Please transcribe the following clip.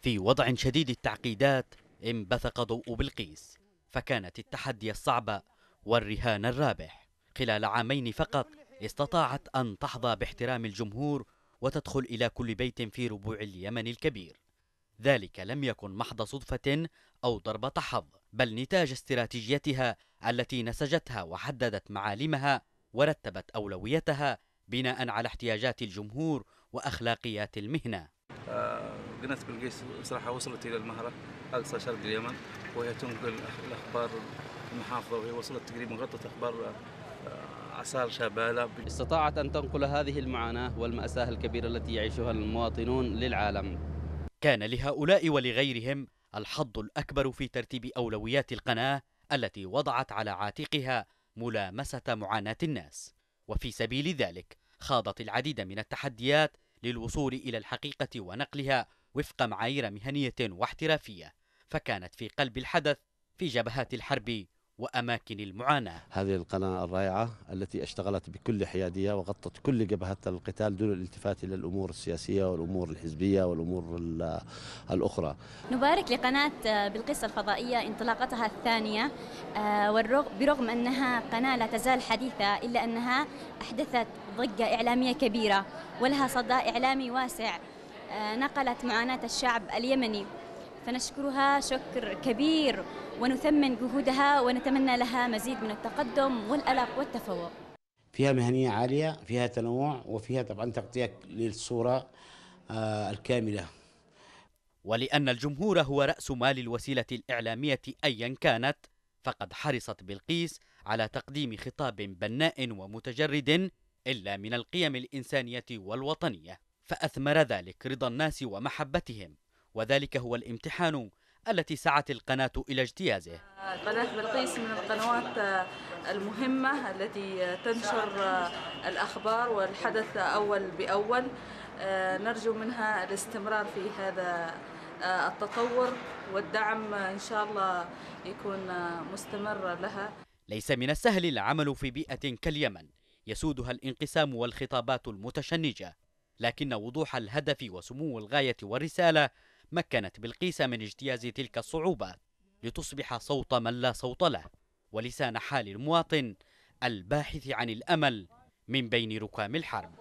في وضع شديد التعقيدات انبثق ضوء بلقيس فكانت التحدي الصعب والرهان الرابح خلال عامين فقط استطاعت أن تحظى باحترام الجمهور وتدخل إلى كل بيت في ربوع اليمن الكبير ذلك لم يكن محض صدفة أو ضربة حظ بل نتاج استراتيجيتها التي نسجتها وحددت معالمها ورتبت أولويتها بناء على احتياجات الجمهور وأخلاقيات المهنة آه، قناة بلقيس بصراحة وصلت إلى المهرة أقصى شرق اليمن وهي تنقل الأخبار المحافظة وهي وصلت تقريبا غطت أخبار أعصار آه، شبالة استطاعت أن تنقل هذه المعاناة والمأساة الكبيرة التي يعيشها المواطنون للعالم كان لهؤلاء ولغيرهم الحظ الأكبر في ترتيب أولويات القناة التي وضعت على عاتقها ملامسة معاناة الناس وفي سبيل ذلك خاضت العديد من التحديات للوصول إلى الحقيقة ونقلها وفق معايير مهنية واحترافية فكانت في قلب الحدث في جبهات الحرب وأماكن المعاناة هذه القناة الرائعة التي اشتغلت بكل حيادية وغطت كل جبهات القتال دون الالتفات إلى الأمور السياسية والأمور الحزبية والأمور الأخرى نبارك لقناة آه، بالقصة الفضائية انطلاقتها الثانية آه، برغم أنها قناة لا تزال حديثة إلا أنها أحدثت ضجة إعلامية كبيرة ولها صدى إعلامي واسع آه، نقلت معاناة الشعب اليمني فنشكرها شكر كبير ونثمن جهودها ونتمنى لها مزيد من التقدم والألق والتفوق فيها مهنية عالية فيها تنوع وفيها طبعا تغطية للصورة آه، الكاملة ولأن الجمهور هو رأس مال الوسيلة الإعلامية أيا كانت فقد حرصت بلقيس على تقديم خطاب بناء ومتجرد إلا من القيم الإنسانية والوطنية فأثمر ذلك رضا الناس ومحبتهم وذلك هو الامتحان التي سعت القناة إلى اجتيازه قناة بلقيس من القنوات المهمة التي تنشر الأخبار والحدث أول بأول نرجو منها الاستمرار في هذا التطور والدعم إن شاء الله يكون مستمر لها ليس من السهل العمل في بيئة كاليمن يسودها الانقسام والخطابات المتشنجة لكن وضوح الهدف وسمو الغاية والرسالة مكنت بلقيس من اجتياز تلك الصعوبة لتصبح صوت من لا صوت له ولسان حال المواطن الباحث عن الأمل من بين ركام الحرب